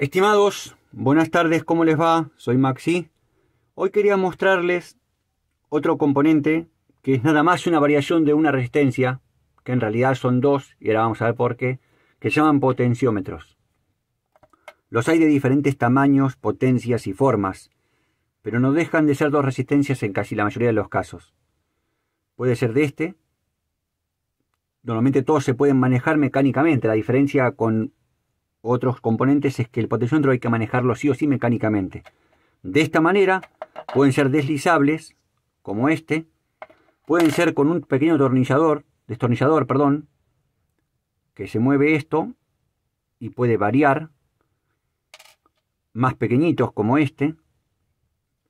Estimados, buenas tardes, ¿cómo les va? Soy Maxi. Hoy quería mostrarles otro componente que es nada más una variación de una resistencia, que en realidad son dos, y ahora vamos a ver por qué, que se llaman potenciómetros. Los hay de diferentes tamaños, potencias y formas, pero no dejan de ser dos resistencias en casi la mayoría de los casos. Puede ser de este. Normalmente todos se pueden manejar mecánicamente, la diferencia con otros componentes es que el potenciómetro hay que manejarlo sí o sí mecánicamente. De esta manera pueden ser deslizables, como este, pueden ser con un pequeño tornillador, destornillador, perdón, que se mueve esto y puede variar, más pequeñitos como este,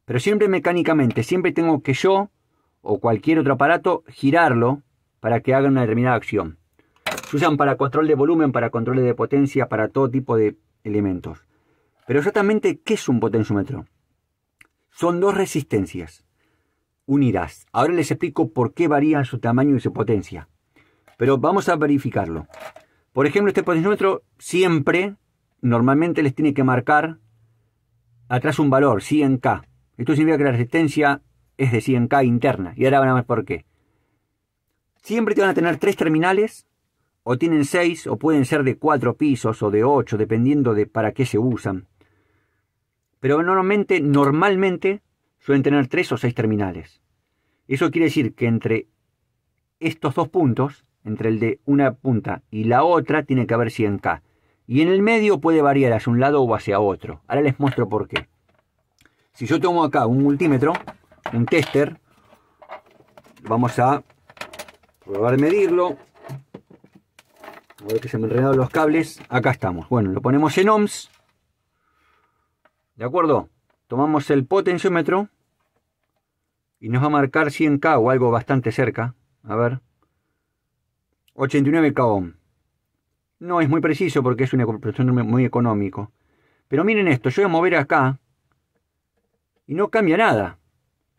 pero siempre mecánicamente, siempre tengo que yo o cualquier otro aparato girarlo para que haga una determinada acción. Se usan para control de volumen, para control de potencia, para todo tipo de elementos. Pero exactamente, ¿qué es un potenciómetro? Son dos resistencias unidas. Ahora les explico por qué varían su tamaño y su potencia. Pero vamos a verificarlo. Por ejemplo, este potenciómetro siempre, normalmente les tiene que marcar atrás un valor, 100K. Esto significa que la resistencia es de 100K interna. Y ahora van a ver por qué. Siempre te van a tener tres terminales o tienen seis o pueden ser de cuatro pisos o de ocho, dependiendo de para qué se usan. Pero normalmente, normalmente suelen tener tres o seis terminales. Eso quiere decir que entre estos dos puntos, entre el de una punta y la otra, tiene que haber 100K. Y en el medio puede variar hacia un lado o hacia otro. Ahora les muestro por qué. Si yo tomo acá un multímetro, un tester, vamos a probar medirlo. A ver que se me han enredaron los cables. Acá estamos. Bueno, lo ponemos en ohms. ¿De acuerdo? Tomamos el potenciómetro. Y nos va a marcar 100K o algo bastante cerca. A ver. 89K ohm. No es muy preciso porque es un muy económico. Pero miren esto, yo voy a mover acá y no cambia nada.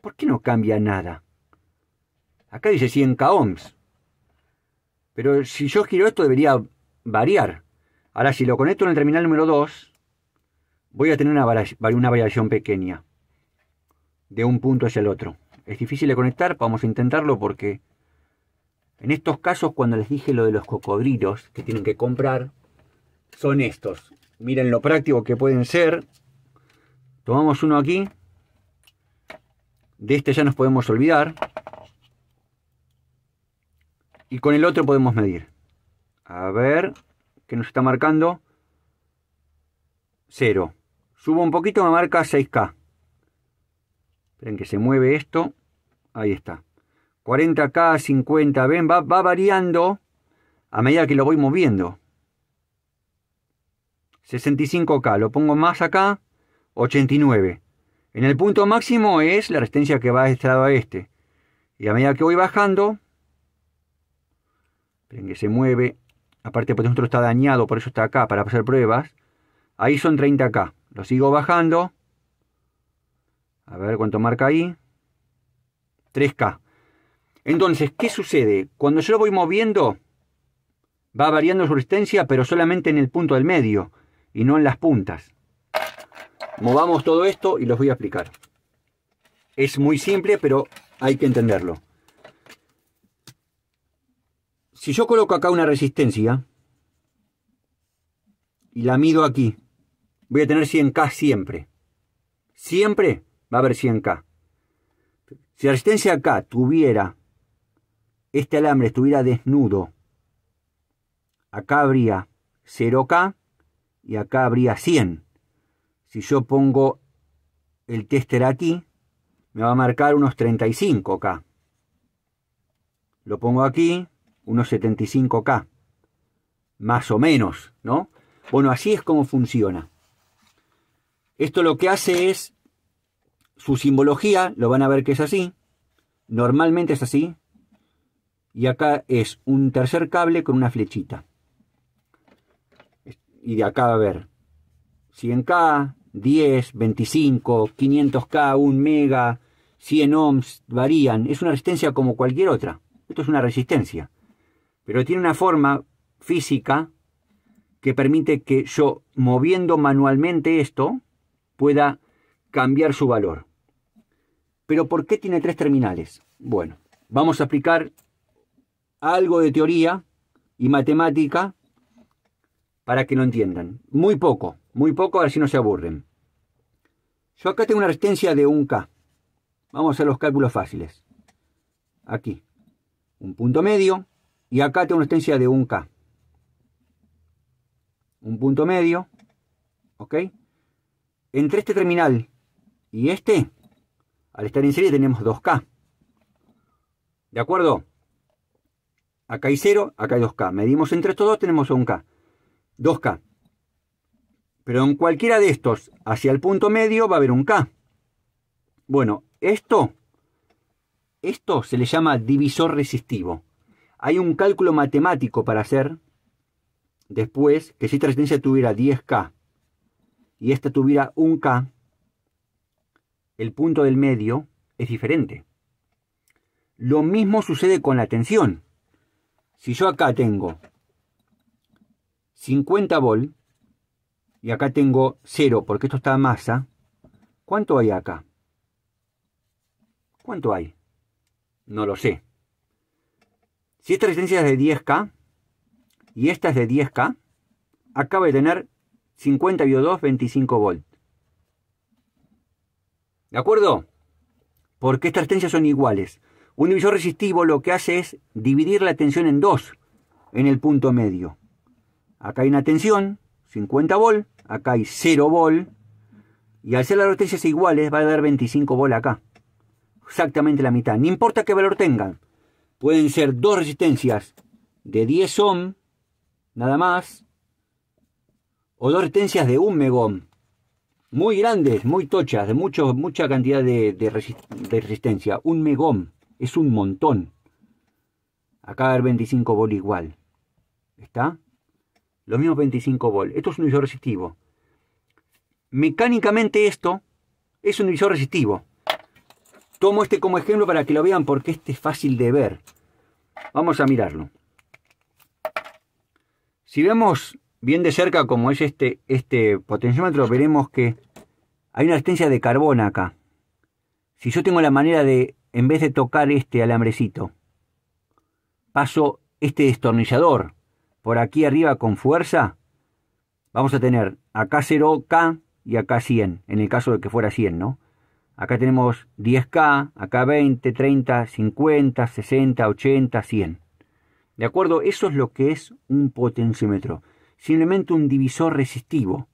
¿Por qué no cambia nada? Acá dice 100 k ohms. Pero si yo giro esto debería variar. Ahora, si lo conecto en el terminal número 2, voy a tener una, una variación pequeña. De un punto hacia el otro. Es difícil de conectar, vamos a intentarlo porque... En estos casos, cuando les dije lo de los cocodrilos que tienen que comprar, son estos. Miren lo práctico que pueden ser. Tomamos uno aquí. De este ya nos podemos olvidar. Y con el otro podemos medir. A ver, ¿qué nos está marcando? 0. Subo un poquito, me marca 6K. Esperen que se mueve esto. Ahí está. 40K, 50, ven, va, va variando a medida que lo voy moviendo. 65K, lo pongo más acá, 89. En el punto máximo es la resistencia que va de este lado a este. Y a medida que voy bajando, que eh, se mueve. Aparte porque nuestro está dañado, por eso está acá, para hacer pruebas. Ahí son 30K. Lo sigo bajando. A ver cuánto marca ahí. 3K. Entonces, ¿qué sucede? Cuando yo lo voy moviendo, va variando su resistencia, pero solamente en el punto del medio y no en las puntas. Movamos todo esto y los voy a explicar. Es muy simple, pero hay que entenderlo si yo coloco acá una resistencia y la mido aquí, voy a tener 100K siempre. Siempre va a haber 100K. Si la resistencia acá tuviera, este alambre estuviera desnudo, acá habría 0K y acá habría 100. Si yo pongo el tester aquí, me va a marcar unos 35K. Lo pongo aquí, unos 75K, más o menos, ¿no? Bueno, así es como funciona. Esto lo que hace es, su simbología, lo van a ver que es así, normalmente es así, y acá es un tercer cable con una flechita. Y de acá va a ver 100K, 10, 25, 500K, 1 mega, 100 ohms, varían. Es una resistencia como cualquier otra. Esto es una resistencia pero tiene una forma física que permite que yo, moviendo manualmente esto, pueda cambiar su valor. Pero ¿por qué tiene tres terminales? Bueno, vamos a explicar algo de teoría y matemática para que lo entiendan. Muy poco, muy poco, a ver si no se aburren. Yo acá tengo una resistencia de 1K. Vamos a los cálculos fáciles. Aquí, un punto medio, y acá tengo una distancia de 1K. Un punto medio. ¿Ok? Entre este terminal y este, al estar en serie tenemos 2K. ¿De acuerdo? Acá hay 0, acá hay 2K. Medimos entre estos dos, tenemos 1K. 2K. Pero en cualquiera de estos, hacia el punto medio, va a haber un K. Bueno, esto, esto se le llama divisor resistivo. Hay un cálculo matemático para hacer después que si esta resistencia tuviera 10K y esta tuviera 1K, el punto del medio es diferente. Lo mismo sucede con la tensión. Si yo acá tengo 50 volt y acá tengo 0 porque esto está a masa, ¿cuánto hay acá? ¿Cuánto hay? No lo sé. Si esta resistencia es de 10K y esta es de 10K, acaba de tener 50 2 25 volt. ¿De acuerdo? Porque estas resistencias son iguales. Un divisor resistivo lo que hace es dividir la tensión en dos en el punto medio. Acá hay una tensión, 50 volt, acá hay 0 volt, y al ser las resistencias iguales va a dar 25 volt acá. Exactamente la mitad. No importa qué valor tengan, pueden ser dos resistencias de 10 ohm, nada más, o dos resistencias de 1 megohm, muy grandes, muy tochas, de mucho, mucha cantidad de, resistencia. Un megohm es un montón. Acá hay 25 volt igual. ¿Está? Los mismos 25 volt. Esto es un divisor resistivo. Mecánicamente esto es un divisor resistivo. Tomo este como ejemplo para que lo vean porque este es fácil de ver. Vamos a mirarlo. Si vemos bien de cerca como es este, este potenciómetro, veremos que hay una resistencia de carbón acá. Si yo tengo la manera de, en vez de tocar este alambrecito, paso este destornillador por aquí arriba con fuerza, vamos a tener acá 0K y acá 100, en el caso de que fuera 100, ¿no? Acá tenemos 10K, acá 20, 30, 50, 60, 80, 100. ¿De acuerdo? Eso es lo que es un potenciómetro. Simplemente un divisor resistivo.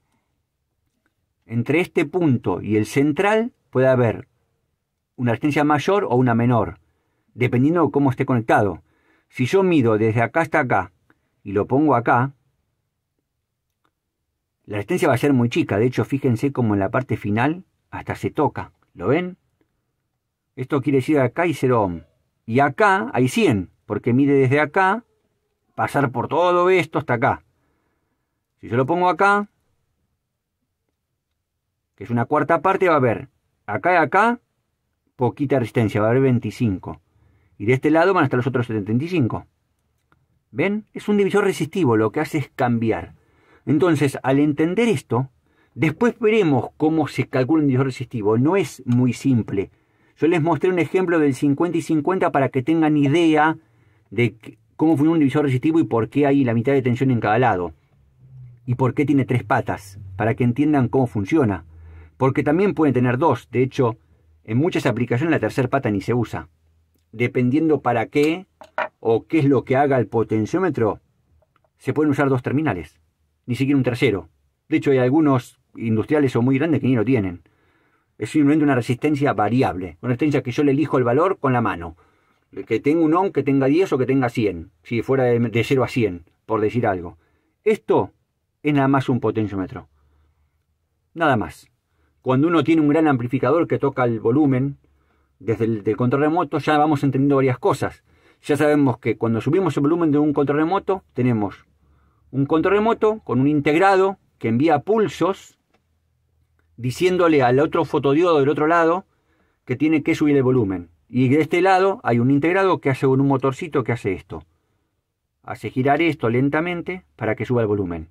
Entre este punto y el central puede haber una resistencia mayor o una menor, dependiendo de cómo esté conectado. Si yo mido desde acá hasta acá y lo pongo acá, la resistencia va a ser muy chica. De hecho, fíjense cómo en la parte final hasta se toca. ¿Lo ven? Esto quiere decir acá y 0 ohm. Y acá hay 100, porque mide desde acá, pasar por todo esto hasta acá. Si yo lo pongo acá, que es una cuarta parte, va a haber acá y acá poquita resistencia, va a haber 25. Y de este lado van a estar los otros 75. ¿Ven? Es un divisor resistivo, lo que hace es cambiar. Entonces, al entender esto, Después veremos cómo se calcula un divisor resistivo. No es muy simple. Yo les mostré un ejemplo del 50 y 50 para que tengan idea de cómo funciona un divisor resistivo y por qué hay la mitad de tensión en cada lado. Y por qué tiene tres patas, para que entiendan cómo funciona. Porque también pueden tener dos. De hecho, en muchas aplicaciones la tercera pata ni se usa. Dependiendo para qué o qué es lo que haga el potenciómetro, se pueden usar dos terminales, ni siquiera un tercero. De hecho, hay algunos industriales o muy grandes que ni lo tienen. Es simplemente una resistencia variable, una resistencia que yo le elijo el valor con la mano. Que tenga un ohm, que tenga 10 o que tenga 100, si fuera de, 0 a 100, por decir algo. Esto es nada más un potenciómetro. Nada más. Cuando uno tiene un gran amplificador que toca el volumen desde el control remoto, ya vamos entendiendo varias cosas. Ya sabemos que cuando subimos el volumen de un control remoto, tenemos un control remoto con un integrado que envía pulsos diciéndole al otro fotodiodo del otro lado que tiene que subir el volumen. Y de este lado hay un integrado que hace un motorcito que hace esto. Hace girar esto lentamente para que suba el volumen.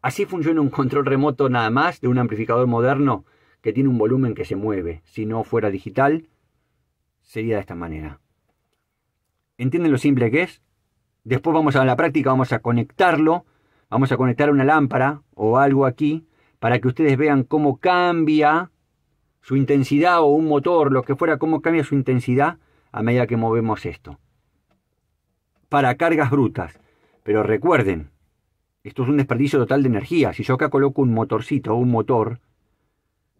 Así funciona un control remoto nada más de un amplificador moderno que tiene un volumen que se mueve. Si no fuera digital, sería de esta manera. ¿Entienden lo simple que es? Después vamos a la práctica, vamos a conectarlo, vamos a conectar una lámpara o algo aquí para que ustedes vean cómo cambia su intensidad o un motor, lo que fuera, cómo cambia su intensidad a medida que movemos esto. Para cargas brutas. Pero recuerden, esto es un desperdicio total de energía. Si yo acá coloco un motorcito o un motor,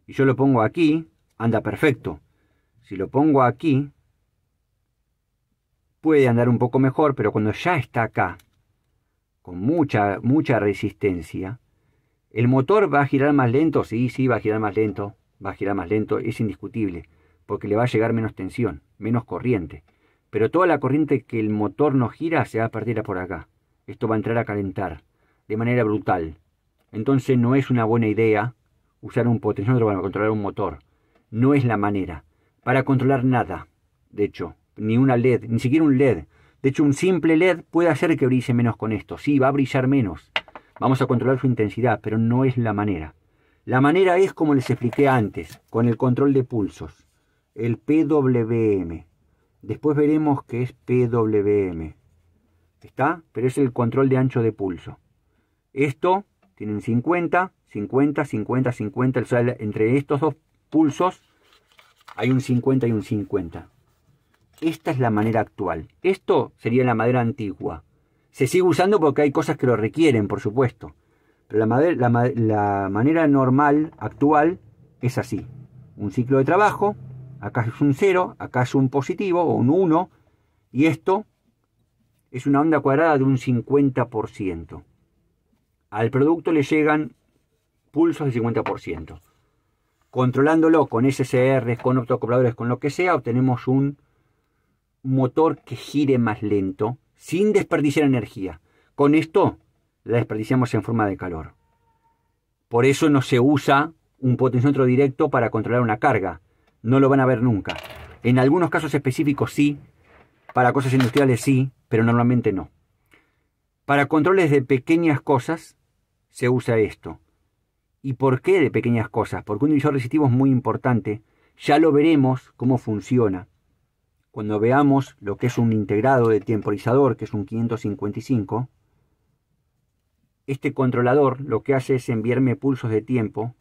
y yo lo pongo aquí, anda perfecto. Si lo pongo aquí, puede andar un poco mejor, pero cuando ya está acá, con mucha, mucha resistencia, el motor va a girar más lento, sí, sí, va a girar más lento, va a girar más lento, es indiscutible, porque le va a llegar menos tensión, menos corriente. Pero toda la corriente que el motor no gira se va a perder a por acá. Esto va a entrar a calentar, de manera brutal. Entonces no es una buena idea usar un potenciómetro para controlar un motor. No es la manera. Para controlar nada, de hecho, ni una LED, ni siquiera un LED. De hecho, un simple LED puede hacer que brille menos con esto. Sí, va a brillar menos. Vamos a controlar su intensidad, pero no es la manera. La manera es como les expliqué antes, con el control de pulsos, el PWM. Después veremos qué es PWM. ¿Está? Pero es el control de ancho de pulso. Esto tiene 50, 50, 50, 50. O sea, entre estos dos pulsos hay un 50 y un 50. Esta es la manera actual. Esto sería la madera antigua. Se sigue usando porque hay cosas que lo requieren, por supuesto. Pero la, manera normal, actual, es así. Un ciclo de trabajo, acá es un cero, acá es un positivo o un 1, y esto es una onda cuadrada de un 50%. Al producto le llegan pulsos de 50%. Controlándolo con SCR, con optocopladores, con lo que sea, obtenemos un motor que gire más lento sin desperdiciar energía. Con esto la desperdiciamos en forma de calor. Por eso no se usa un potenciómetro directo para controlar una carga. No lo van a ver nunca. En algunos casos específicos sí, para cosas industriales sí, pero normalmente no. Para controles de pequeñas cosas se usa esto. ¿Y por qué de pequeñas cosas? Porque un divisor resistivo es muy importante. Ya lo veremos cómo funciona. Cuando veamos lo que es un integrado de temporizador, que es un 555, este controlador lo que hace es enviarme pulsos de tiempo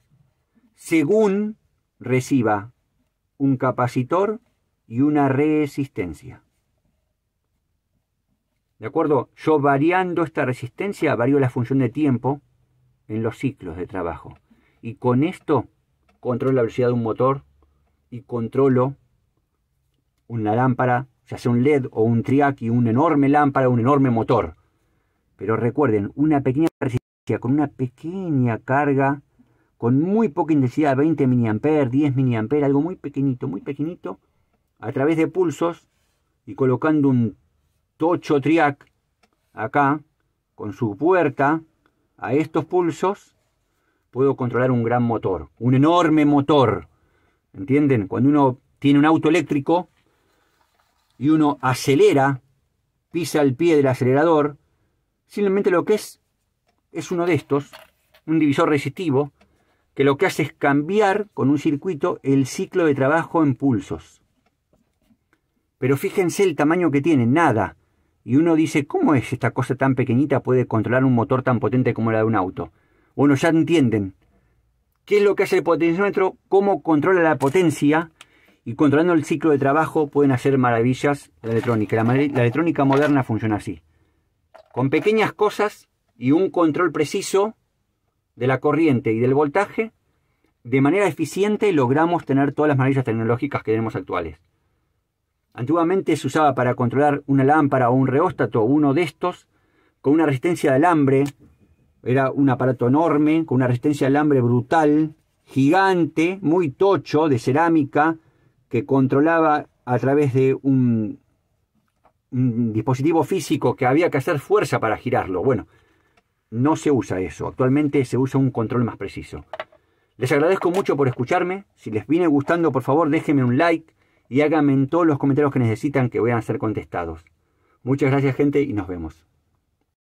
según reciba un capacitor y una resistencia. ¿De acuerdo? Yo variando esta resistencia, varío la función de tiempo en los ciclos de trabajo. Y con esto controlo la velocidad de un motor y controlo una lámpara, ya sea un LED o un triac, y una enorme lámpara, un enorme motor. Pero recuerden, una pequeña resistencia con una pequeña carga, con muy poca intensidad, 20 mA, 10 mA, algo muy pequeñito, muy pequeñito, a través de pulsos y colocando un tocho triac acá, con su puerta, a estos pulsos, puedo controlar un gran motor, un enorme motor. ¿Entienden? Cuando uno tiene un auto eléctrico, y uno acelera, pisa el pie del acelerador, simplemente lo que es es uno de estos, un divisor resistivo, que lo que hace es cambiar con un circuito el ciclo de trabajo en pulsos. Pero fíjense el tamaño que tiene, nada. Y uno dice, ¿cómo es esta cosa tan pequeñita puede controlar un motor tan potente como la de un auto? Bueno, ya entienden. ¿Qué es lo que hace el potenciómetro? ¿Cómo controla la potencia? y controlando el ciclo de trabajo pueden hacer maravillas la electrónica. la electrónica moderna funciona así. Con pequeñas cosas y un control preciso de la corriente y del voltaje, de manera eficiente logramos tener todas las maravillas tecnológicas que tenemos actuales. Antiguamente se usaba para controlar una lámpara o un reóstato, uno de estos, con una resistencia de alambre, era un aparato enorme, con una resistencia de alambre brutal, gigante, muy tocho, de cerámica, que controlaba a través de un, dispositivo físico que había que hacer fuerza para girarlo. Bueno, no se usa eso. Actualmente se usa un control más preciso. Les agradezco mucho por escucharme. Si les viene gustando, por favor, déjenme un like y háganme en todos los comentarios que necesitan que vayan a ser contestados. Muchas gracias, gente, y nos vemos.